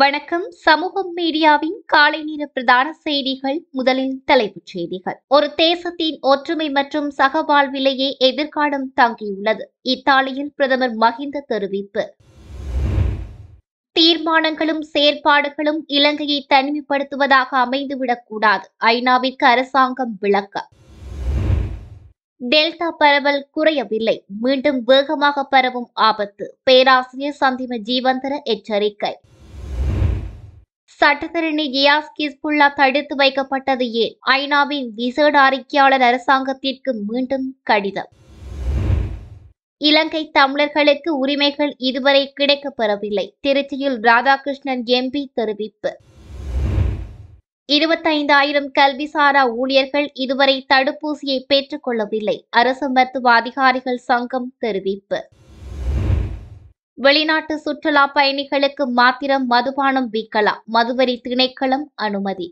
வணக்கம் சமூகம் மீடியாவின் காலை நேர பிரதான செய்திகள் முதலில் தலைப்புச் செய்திகள் ஒரு தேசத்தின் ஒற்றுமை மற்றும் சகவாழ்விலேயே எதிர்காலம் தங்கியுள்ளது இத்தாலியில் பிரதமர் மஹிந்த தெரிவிப்பு தீர்மானங்களும் செயற்பாடுகளும் இலங்கையை தனிமைப்படுத்துவதாக அமைந்துவிடக்கூடாது ஐநாவிற்கு அரசாங்கம் விளக்க டெல்டா பரவல் குறையவில்லை மீண்டும் வேகமாக பரவும் ஆபத்து பேராசிரியர் சந்திம ஜீவந்தர எச்சரிக்கை சட்டத்தரணி கியாஸ் கிஸ்புல்லா தடுத்து வைக்கப்பட்டது ஏன் ஐநாவின் விசேட அறிக்கையாளர் அரசாங்கத்திற்கு மீண்டும் கடிதம் இலங்கை தமிழர்களுக்கு உரிமைகள் இதுவரை கிடைக்கப்பெறவில்லை திருச்சியில் ராதாகிருஷ்ணன் எம்பி தெரிவிப்பு இருபத்தைந்தாயிரம் கல்விசாரா ஊழியர்கள் இதுவரை தடுப்பூசியை பெற்றுக்கொள்ளவில்லை அரசு மருத்துவ அதிகாரிகள் சங்கம் தெரிவிப்பு வெளிநாட்டு சுற்றுலா பயணிகளுக்கு மாத்திரம் மதுபானம் விற்கலாம் மதுவரி திணைக்களம் அனுமதி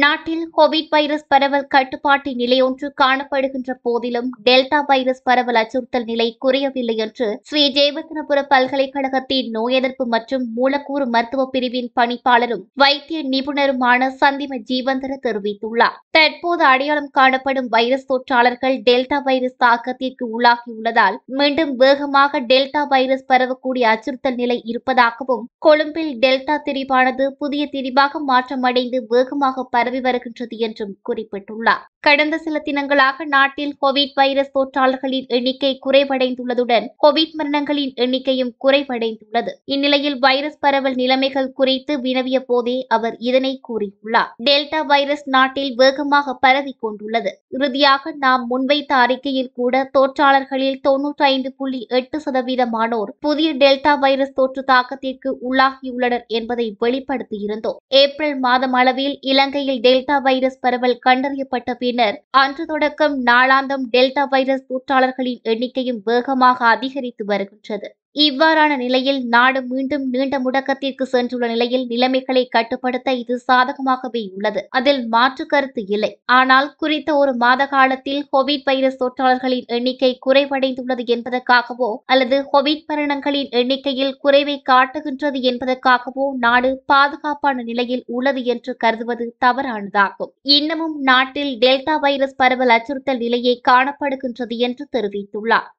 நாட்டில் கோவிட் வைரஸ் பரவல் கட்டுப்பாட்டு நிலையொன்று காணப்படுகின்ற போதிலும் டெல்டா வைரஸ் பரவல் அச்சுறுத்தல் நிலை குறையவில்லை என்று ஸ்ரீ ஜெயவர்தனபுர பல்கலைக்கழகத்தின் நோய் எதிர்ப்பு மற்றும் மூலக்கூறு மருத்துவ பிரிவின் பணிப்பாளரும் வைத்திய நிபுணருமான சந்திம ஜீவந்தர தெரிவித்துள்ளார் தற்போது அடையாளம் காணப்படும் வைரஸ் தொற்றாளர்கள் டெல்டா வைரஸ் தாக்கத்திற்கு உள்ளாகியுள்ளதால் மீண்டும் வேகமாக டெல்டா வைரஸ் பரவக்கூடிய அச்சுறுத்தல் நிலை இருப்பதாகவும் கொழும்பில் டெல்டா திரிபானது புதிய திரிவாக மாற்றமடைந்து வேகமாக பரவி வருகின்றது என்றும் குறிப்பிட்டுள்ளார் கடந்த சில தினங்களாக நாட்டில் கோவிட் வைரஸ் தொற்றாளர்களின் எண்ணிக்கை குறைவடைந்துள்ளதுடன் கோவிட் மரணங்களின் எண்ணிக்கையும் குறைவடைந்துள்ளது இந்நிலையில் வைரஸ் பரவல் நிலைமைகள் குறித்து வினவிய போதே அவர் இதனை கூறியுள்ளார் டெல்டா வைரஸ் நாட்டில் வேகமாக பரவி கொண்டுள்ளது இறுதியாக நாம் முன்வைத்த அறிக்கையில் கூட தொற்றாளர்களில் தொன்னூற்றி ஐந்து புள்ளி எட்டு சதவீதமானோர் புதிய டெல்டா வைரஸ் தொற்று தாக்கத்திற்கு உள்ளாகியுள்ளனர் என்பதை வெளிப்படுத்தியிருந்தோம் ஏப்ரல் மாதம் அளவில் இலங்கையில் நாட்டில் டெல்டா வைரஸ் பரவல் கண்டறியப்பட்ட பின்னர் அன்று தொடக்கம் நாளாந்தம் டெல்டா வைரஸ் தொற்றாளர்களின் எண்ணிக்கையும் வேகமாக அதிகரித்து வருகின்றது இவ்வாறான நிலையில் நாடு மீண்டும் நீண்ட முடக்கத்திற்கு சென்றுள்ள நிலையில் நிலைமைகளை கட்டுப்படுத்த இது சாதகமாகவே உள்ளது அதில் மாற்று கருத்து இல்லை ஆனால் குறித்த ஒரு மாத காலத்தில் கோவிட் வைரஸ் தொற்றாளர்களின் எண்ணிக்கை குறைவடைந்துள்ளது என்பதற்காகவோ அல்லது கோவிட் மரணங்களின் எண்ணிக்கையில் குறைவை காட்டுகின்றது என்பதற்காகவோ நாடு பாதுகாப்பான நிலையில் உள்ளது என்று கருதுவது தவறானதாகும் இன்னமும் நாட்டில் டெல்டா வைரஸ் பரவல் அச்சுறுத்தல் நிலையை காணப்படுகின்றது என்று தெரிவித்துள்ளார்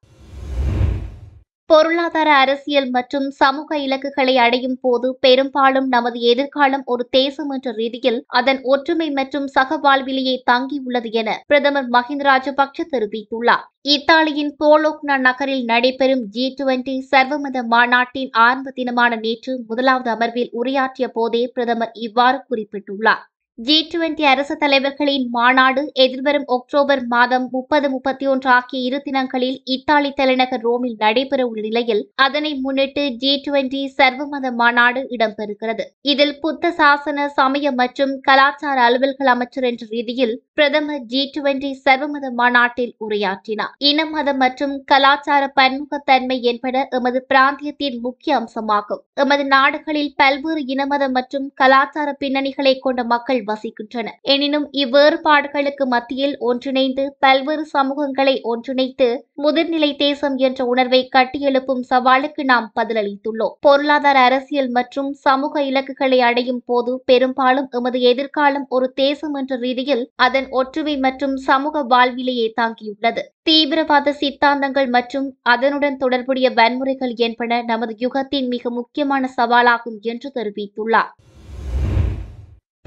பொருளாதார அரசியல் மற்றும் சமூக இலக்குகளை அடையும் போது பெரும்பாலும் நமது எதிர்காலம் ஒரு தேசம் என்ற ரீதியில் அதன் ஒற்றுமை மற்றும் சகவாழ்விலேயே தங்கியுள்ளது என பிரதமர் மஹிந்த ராஜபக்ஷ தெரிவித்துள்ளார் இத்தாலியின் போலோக்னா நகரில் நடைபெறும் ஜி டுவெண்டி சர்வமத மாநாட்டின் ஆரம்ப தினமான நேற்று முதலாவது அமர்வில் உரையாற்றிய போதே பிரதமர் இவ்வாறு குறிப்பிட்டுள்ளார் ஜி டுவெண்டி அரசு தலைவர்களின் மாநாடு எதிர்வரும் அக்டோபர் மாதம் முப்பது முப்பத்தி ஒன்று ஆகிய இரு தினங்களில் இத்தாலி தலைநகர் ரோமில் நடைபெற உள்ள நிலையில் அதனை முன்னிட்டு ஜி டுவெண்டி சர்வமத மாநாடு இடம்பெறுகிறது இதில் புத்த சாசன சமய மற்றும் கலாச்சார அலுவல்கள் அமைச்சர் என்ற ரீதியில் பிரதமர் ஜி டுவெண்டி சர்வமத மாநாட்டில் உரையாற்றினார் இன மதம் மற்றும் கலாச்சார பன்முகத்தன்மை என்பன எமது பிராந்தியத்தின் முக்கிய அம்சமாகும் எமது நாடுகளில் பல்வேறு இனமதம் மற்றும் கலாச்சார பின்னணிகளை கொண்ட மக்கள் வசிக்கின்றன எனினும் இவ்வேறுபாடுகளுக்கு மத்தியில் ஒன்றிணைந்து பல்வேறு சமூகங்களை ஒன்றிணைத்து முதிர்நிலை தேசம் என்ற உணர்வை கட்டியெழுப்பும் சவாலுக்கு நாம் பதிலளித்துள்ளோம் பொருளாதார அரசியல் மற்றும் சமூக இலக்குகளை அடையும் போது பெரும்பாலும் எமது எதிர்காலம் ஒரு தேசம் என்ற ரீதியில் அதன் ஒற்றுமை மற்றும் சமூக வாழ்விலேயே தாங்கியுள்ளது தீவிரவாத சித்தாந்தங்கள் மற்றும் அதனுடன் தொடர்புடைய வன்முறைகள் என்பன நமது யுகத்தின் மிக முக்கியமான சவாலாகும் என்று தெரிவித்துள்ளார்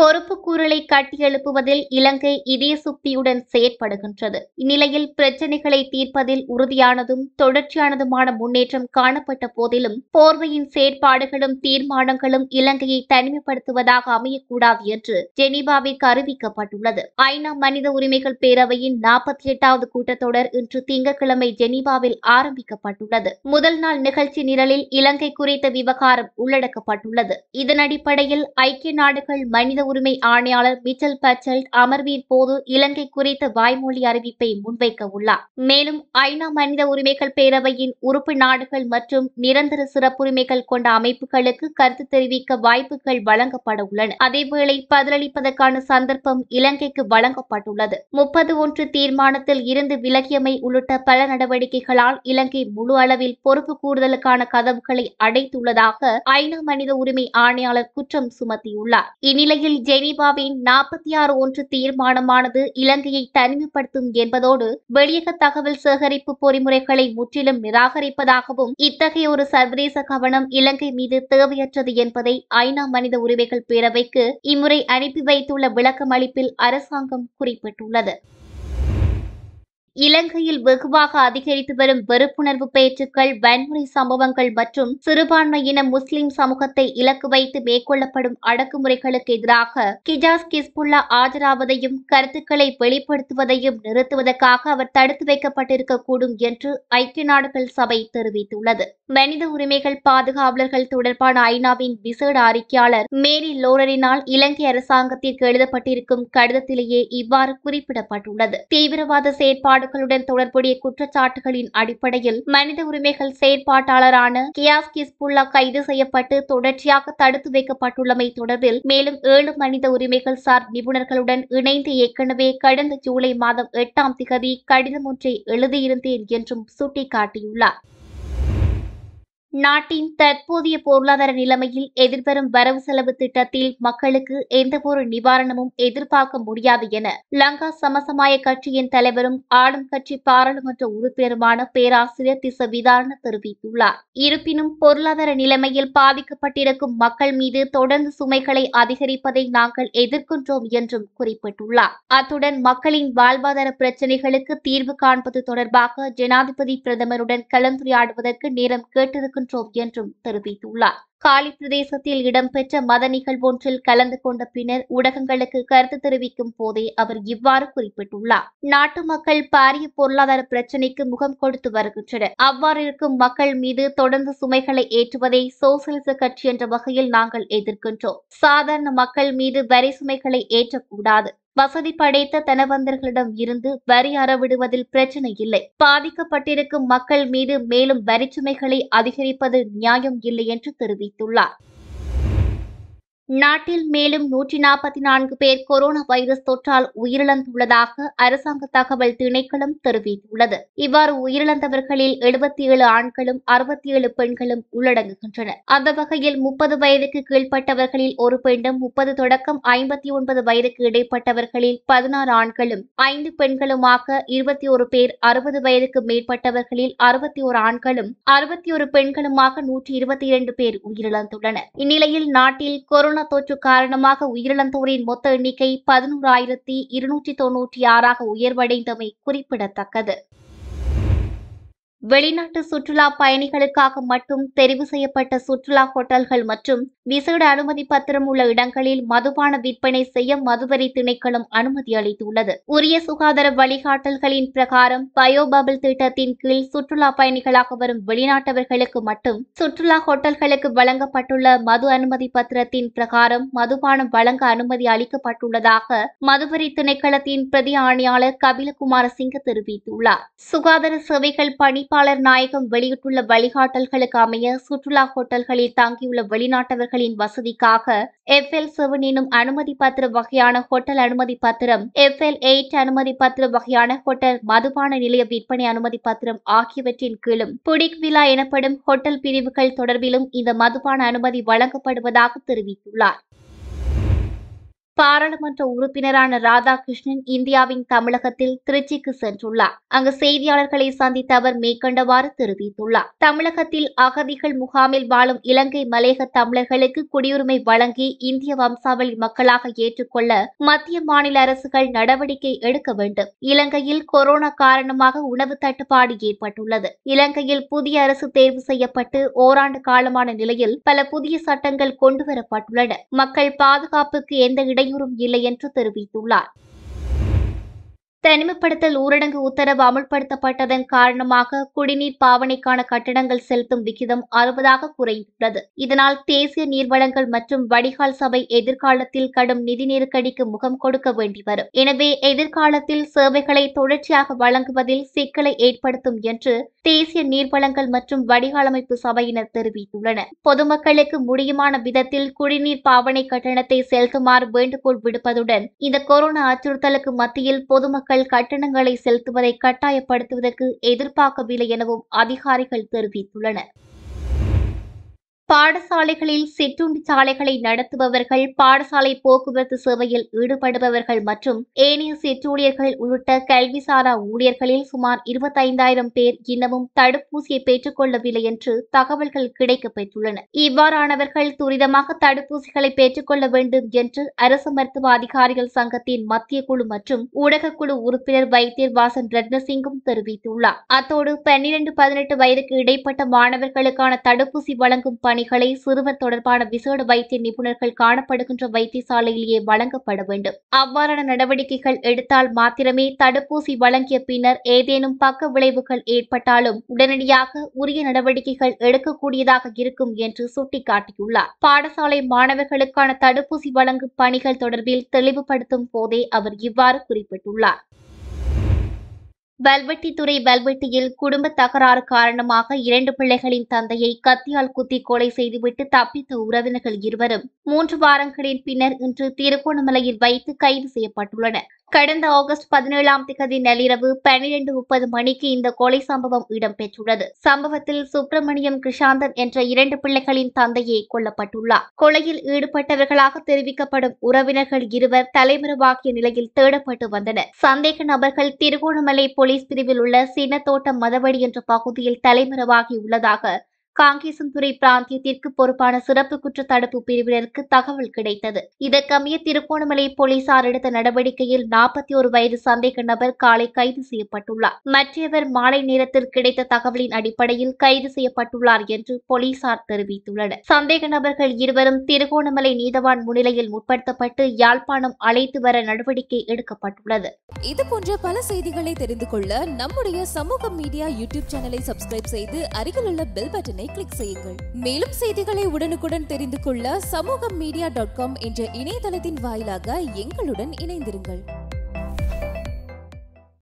பொறுப்புக்கூறலை கட்டியெழுப்புவதில் இலங்கை இதயசுக்தியுடன் செயற்படுகின்றது இந்நிலையில் பிரச்சினைகளை தீர்ப்பதில் உறுதியானதும் தொடர்ச்சியானதுமான முன்னேற்றம் காணப்பட்ட போதிலும் போர்வையின் செயற்பாடுகளும் தீர்மானங்களும் இலங்கையை தனிமைப்படுத்துவதாக அமையக்கூடாது என்று ஜெனீவாவிற்கு அறிவிக்கப்பட்டுள்ளது ஐநா மனித உரிமைகள் பேரவையின் நாற்பத்தி எட்டாவது கூட்டத்தொடர் இன்று திங்கட்கிழமை ஜெனீவாவில் ஆரம்பிக்கப்பட்டுள்ளது முதல் நாள் நிகழ்ச்சி நிரலில் இலங்கை குறித்த விவகாரம் உள்ளடக்கப்பட்டுள்ளது இதன் அடிப்படையில் ஐக்கிய நாடுகள் மனித உரிமை ஆணையாளர் மிச்சல் பச்சல் அமர்வின் போது இலங்கை குறித்த வாய்மொழி அறிவிப்பை முன்வைக்க உள்ளார் மேலும் ஐநா மனித உரிமைகள் பேரவையின் உறுப்பு நாடுகள் மற்றும் நிரந்தர சிறப்புரிமைகள் கொண்ட அமைப்புகளுக்கு கருத்து தெரிவிக்க வாய்ப்புகள் வழங்கப்பட உள்ளன அதேவேளை பதிலளிப்பதற்கான சந்தர்ப்பம் இலங்கைக்கு வழங்கப்பட்டுள்ளது முப்பது ஒன்று தீர்மானத்தில் இருந்து விலகியமை உள்ளிட்ட பல நடவடிக்கைகளால் இலங்கை முழு அளவில் பொறுப்பு கூறுதலுக்கான கதவுகளை அடைத்துள்ளதாக ஐநா மனித உரிமை ஆணையாளர் குற்றம் சுமத்தியுள்ளார் இந்நிலையில் இதில் ஜெனீவாவின் நாற்பத்தி ஆறு ஒன்று தீர்மானமானது இலங்கையை தனிமைப்படுத்தும் என்பதோடு வெளியக தகவல் சேகரிப்பு பொறிமுறைகளை முற்றிலும் நிராகரிப்பதாகவும் இத்தகைய ஒரு சர்வதேச கவனம் இலங்கை மீது தேவையற்றது என்பதை ஐநா மனித உரிமைகள் பேரவைக்கு இம்முறை அனுப்பி வைத்துள்ள விளக்கமளிப்பில் அரசாங்கம் குறிப்பிட்டுள்ளது இலங்கையில் வெகுவாக அதிகரித்து வரும் வெறுப்புணர்வு பேச்சுக்கள் வன்முறை சம்பவங்கள் மற்றும் சிறுபான்மையின முஸ்லிம் சமூகத்தை இலக்கு வைத்து மேற்கொள்ளப்படும் அடக்குமுறைகளுக்கு எதிராக கிஜாஸ் கிஸ்புல்லா ஆஜராவதையும் கருத்துக்களை வெளிப்படுத்துவதையும் நிறுத்துவதற்காக அவர் தடுத்து வைக்கப்பட்டிருக்க கூடும் என்று ஐக்கிய நாடுகள் சபை தெரிவித்துள்ளது மனித உரிமைகள் பாதுகாவலர்கள் தொடர்பான ஐநாவின் விசேட அறிக்கையாளர் மேரி லோரரினால் இலங்கை அரசாங்கத்திற்கு எழுதப்பட்டிருக்கும் கடிதத்திலேயே இவ்வாறு குறிப்பிடப்பட்டுள்ளது தீவிரவாத செயற்பாடு நாடுகளுடன் தொடர்புடைய குற்றச்சாட்டுகளின் அடிப்படையில் மனித உரிமைகள் செயற்பாட்டாளரான கியாஸ் கிஸ்புல்லா கைது செய்யப்பட்டு தொடர்ச்சியாக தடுத்து வைக்கப்பட்டுள்ளமை தொடர்பில் மேலும் ஏழு மனித உரிமைகள் சார் நிபுணர்களுடன் இணைந்து ஏற்கனவே கடந்த ஜூலை மாதம் எட்டாம் திகதி கடிதம் ஒன்றை எழுதியிருந்தேன் என்றும் சுட்டிக்காட்டியுள்ளார் நாட்டின் தற்போதைய பொருளாதார நிலைமையில் எதிர்வரும் வரவு செலவு திட்டத்தில் மக்களுக்கு எந்தவொரு நிவாரணமும் எதிர்பார்க்க முடியாது என லங்கா சமசமாய கட்சியின் தலைவரும் ஆளும் கட்சி பாராளுமன்ற உறுப்பினருமான பேராசிரியர் திச விதாரண தெரிவித்துள்ளார் இருப்பினும் பொருளாதார நிலைமையில் பாதிக்கப்பட்டிருக்கும் மக்கள் மீது தொடர்ந்து சுமைகளை அதிகரிப்பதை நாங்கள் எதிர்கொண்டோம் என்றும் குறிப்பிட்டுள்ளார் அத்துடன் மக்களின் வாழ்வாதார பிரச்சினைகளுக்கு தீர்வு காண்பது தொடர்பாக ஜனாதிபதி பிரதமருடன் கலந்துரையாடுவதற்கு நேரம் கேட்டிருக்கும் சென்ட்ரோம் என்றும் தெரிவித்துள்ளார் காலி பிரதேசத்தில் இடம்பெற்ற மத நிகழ்வொன்றில் கலந்து கொண்ட பின்னர் ஊடகங்களுக்கு கருத்து தெரிவிக்கும் போதே அவர் இவ்வாறு குறிப்பிட்டுள்ளார் நாட்டு மக்கள் பாரிய பொருளாதார பிரச்சினைக்கு முகம் கொடுத்து வருகின்றனர் அவ்வாறு இருக்கும் மக்கள் மீது தொடர்ந்து சுமைகளை ஏற்றுவதை சோசியலிச கட்சி என்ற வகையில் நாங்கள் எதிர்க்கின்றோம் சாதாரண மக்கள் மீது வரி சுமைகளை ஏற்றக்கூடாது வசதி படைத்த தனவந்தர்களிடம் இருந்து வரி அறவிடுவதில் பிரச்சனை இல்லை பாதிக்கப்பட்டிருக்கும் மக்கள் மீது மேலும் வரிச்சுமைகளை அதிகரிப்பது நியாயம் இல்லை என்று தெரிவித்தார் 都了。நாட்டில் மேலும் நூற்றி நாற்பத்தி நான்கு பேர் கொரோனா வைரஸ் தொற்றால் உயிரிழந்துள்ளதாக அரசாங்க தகவல் திணைக்களம் தெரிவித்துள்ளது இவ்வாறு உயிரிழந்தவர்களில் எழுபத்தி ஏழு ஆண்களும் அறுபத்தி ஏழு பெண்களும் உள்ளடங்குகின்றனர் அந்த வகையில் முப்பது வயதுக்கு கீழ்ப்பட்டவர்களில் ஒரு பெண்ணும் முப்பது தொடக்கம் ஐம்பத்தி ஒன்பது வயதுக்கு இடைப்பட்டவர்களில் பதினாறு ஆண்களும் ஐந்து பெண்களுமாக இருபத்தி ஒரு பேர் அறுபது வயதுக்கு மேற்பட்டவர்களில் அறுபத்தி ஒரு ஆண்களும் அறுபத்தி ஒரு பெண்களுமாக நூற்றி இருபத்தி இரண்டு பேர் உயிரிழந்துள்ளனர் இந்நிலையில் நாட்டில் கொரோனா கொரோனா தொற்று காரணமாக உயிரிழந்தோரின் மொத்த எண்ணிக்கை பதினோராயிரத்தி இருநூற்றி தொன்னூற்றி ஆறாக உயர்வடைந்தமை குறிப்பிடத்தக்கது வெளிநாட்டு சுற்றுலா பயணிகளுக்காக மட்டும் தெரிவு செய்யப்பட்ட சுற்றுலா ஹோட்டல்கள் மற்றும் விசேட அனுமதி பத்திரம் உள்ள இடங்களில் மதுபான விற்பனை செய்ய மதுவரி திணைக்களம் அனுமதி அளித்துள்ளது உரிய சுகாதார வழிகாட்டல்களின் பிரகாரம் பயோபபிள் திட்டத்தின் கீழ் சுற்றுலா பயணிகளாக வரும் வெளிநாட்டவர்களுக்கு மட்டும் சுற்றுலா ஹோட்டல்களுக்கு வழங்கப்பட்டுள்ள மது அனுமதி பத்திரத்தின் பிரகாரம் மதுபானம் வழங்க அனுமதி அளிக்கப்பட்டுள்ளதாக மதுவரி திணைக்களத்தின் பிரதி ஆணையாளர் கபிலகுமார சிங்க தெரிவித்துள்ளார் சுகாதார சேவைகள் பணி அமைப்பாளர் நாயகம் வெளியிட்டுள்ள வழிகாட்டல்களுக்கு அமைய சுற்றுலா ஹோட்டல்களில் தங்கியுள்ள வெளிநாட்டவர்களின் வசதிக்காக எஃப் எல் செவன் எனும் அனுமதி பத்திர வகையான ஹோட்டல் அனுமதி பத்திரம் எஃப் எல் எயிட் அனுமதி பத்திர வகையான ஹோட்டல் மதுபான நிலைய விற்பனை அனுமதி பத்திரம் ஆகியவற்றின் கீழும் புடிக் விழா எனப்படும் ஹோட்டல் பிரிவுகள் தொடர்பிலும் இந்த மதுபான அனுமதி வழங்கப்படுவதாக தெரிவித்துள்ளார் பாராளுமன்ற உறுப்பினரான ராதாகிருஷ்ணன் இந்தியாவின் தமிழகத்தில் திருச்சிக்கு சென்றுள்ளார் அங்கு செய்தியாளர்களை சந்தித்த அவர் மேற்கண்டவாறு தெரிவித்துள்ளார் தமிழகத்தில் அகதிகள் முகாமில் வாழும் இலங்கை மலையக தமிழர்களுக்கு குடியுரிமை வழங்கி இந்திய வம்சாவளி மக்களாக ஏற்றுக்கொள்ள மத்திய மாநில அரசுகள் நடவடிக்கை எடுக்க வேண்டும் இலங்கையில் கொரோனா காரணமாக உணவு தட்டுப்பாடு ஏற்பட்டுள்ளது இலங்கையில் புதிய அரசு தேர்வு செய்யப்பட்டு ஓராண்டு காலமான நிலையில் பல புதிய சட்டங்கள் கொண்டுவரப்பட்டுள்ளன மக்கள் பாதுகாப்புக்கு எந்த இடை இடையூறும் இல்லை என்று தெரிவித்துள்ளார் தனிமைப்படுத்தல் ஊரடங்கு உத்தரவு அமுல்படுத்தப்பட்டதன் காரணமாக குடிநீர் பாவனைக்கான கட்டிடங்கள் செலுத்தும் விகிதம் அறுபதாக குறைந்துள்ளது இதனால் தேசிய நீர்வளங்கள் மற்றும் வடிகால் சபை எதிர்காலத்தில் கடும் நிதி நெருக்கடிக்கு முகம் கொடுக்க வேண்டி வரும் எனவே எதிர்காலத்தில் சேவைகளை தொடர்ச்சியாக வழங்குவதில் சிக்கலை ஏற்படுத்தும் என்று தேசிய நீர்வளங்கள் மற்றும் வடிகாலமைப்பு சபையினர் தெரிவித்துள்ளனர் பொதுமக்களுக்கு முடியுமான விதத்தில் குடிநீர் பாவனை கட்டணத்தை செலுத்துமாறு வேண்டுகோள் விடுப்பதுடன் இந்த கொரோனா அச்சுறுத்தலுக்கு மத்தியில் பொதுமக்கள் பொதுமக்கள் கட்டணங்களை செலுத்துவதை கட்டாயப்படுத்துவதற்கு எதிர்பார்க்கவில்லை எனவும் அதிகாரிகள் தெரிவித்துள்ளனர் பாடசாலைகளில் சிற்றுண்டி சாலைகளை நடத்துபவர்கள் பாடசாலை போக்குவரத்து சேவையில் ஈடுபடுபவர்கள் மற்றும் ஏனைய சிற்றூழியர்கள் உள்ளிட்ட கல்விசாரா ஊழியர்களில் சுமார் இருபத்தைந்தாயிரம் பேர் இன்னமும் தடுப்பூசியை பெற்றுக்கொள்ளவில்லை என்று தகவல்கள் கிடைக்கப்பெற்றுள்ளன இவ்வாறானவர்கள் துரிதமாக தடுப்பூசிகளை பெற்றுக்கொள்ள வேண்டும் என்று அரசு மருத்துவ அதிகாரிகள் சங்கத்தின் மத்திய குழு மற்றும் ஊடகக்குழு உறுப்பினர் வைத்தியர் வாசன் ரத்னசிங்கும் தெரிவித்துள்ளார் அத்தோடு பன்னிரண்டு பதினெட்டு வயதுக்கு இடைப்பட்ட மாணவர்களுக்கான தடுப்பூசி வழங்கும் பணி பணிகளை சிறுவர் தொடர்பான விசேட வைத்திய நிபுணர்கள் காணப்படுகின்ற வைத்தியசாலையிலேயே வழங்கப்பட வேண்டும் அவ்வாறான நடவடிக்கைகள் எடுத்தால் மாத்திரமே தடுப்பூசி வழங்கிய பின்னர் ஏதேனும் பக்க விளைவுகள் ஏற்பட்டாலும் உடனடியாக உரிய நடவடிக்கைகள் எடுக்கக்கூடியதாக இருக்கும் என்று சுட்டிக்காட்டியுள்ளார் பாடசாலை மாணவர்களுக்கான தடுப்பூசி வழங்கும் பணிகள் தொடர்பில் தெளிவுபடுத்தும் போதே அவர் இவ்வாறு குறிப்பிட்டுள்ளார் வல்வெட்டித்துறை வல்வெட்டியில் குடும்ப தகராறு காரணமாக இரண்டு பிள்ளைகளின் தந்தையை கத்தியால் குத்தி கொலை செய்துவிட்டு தப்பித்த உறவினர்கள் இருவரும் மூன்று வாரங்களின் பின்னர் இன்று திருகோணமலையில் வைத்து கைது செய்யப்பட்டுள்ளனர் கடந்த ஆகஸ்ட் பதினேழாம் திகதி நள்ளிரவு பனிரெண்டு முப்பது மணிக்கு இந்த கொலை சம்பவம் இடம்பெற்றுள்ளது சம்பவத்தில் சுப்பிரமணியம் கிருஷாந்தன் என்ற இரண்டு பிள்ளைகளின் தந்தையே கொல்லப்பட்டுள்ளார் கொலையில் ஈடுபட்டவர்களாக தெரிவிக்கப்படும் உறவினர்கள் இருவர் தலைமறைவாகிய நிலையில் தேடப்பட்டு வந்தனர் சந்தேக நபர்கள் திருகோணமலை போலீஸ் பிரிவில் உள்ள சின்னத்தோட்டம் மதவடி என்ற பகுதியில் தலைமறைவாகி உள்ளதாக துறை பிராந்தியத்திற்கு பொறுப்பான சிறப்பு குற்ற தடுப்பு பிரிவினருக்கு தகவல் கிடைத்தது இதற்கமைய திருகோணமலை போலீசார் எடுத்த நடவடிக்கையில் நாற்பத்தி ஒரு வயது சந்தேக நபர் காலை கைது செய்யப்பட்டுள்ளார் மற்றவர் மாலை நேரத்தில் கிடைத்த தகவலின் அடிப்படையில் கைது செய்யப்பட்டுள்ளார் என்று போலீசார் தெரிவித்துள்ளனர் சந்தேக நபர்கள் இருவரும் திருகோணமலை நீதவான் முன்னிலையில் முற்படுத்தப்பட்டு யாழ்ப்பாணம் அழைத்து வர நடவடிக்கை எடுக்கப்பட்டுள்ளது இது போன்ற பல செய்திகளை தெரிந்து கொள்ள நம்முடைய சமூக மீடியா யூடியூப் சேனலை சப்ஸ்கிரைப் செய்து அருகில் உள்ள பெல் பட்டனை பட்டனை கிளிக் செய்யுங்கள் மேலும் செய்திகளை உடனுக்குடன் தெரிந்து கொள்ள சமூகம் மீடியா டாட் காம் என்ற இணையதளத்தின் வாயிலாக எங்களுடன் இணைந்திருங்கள்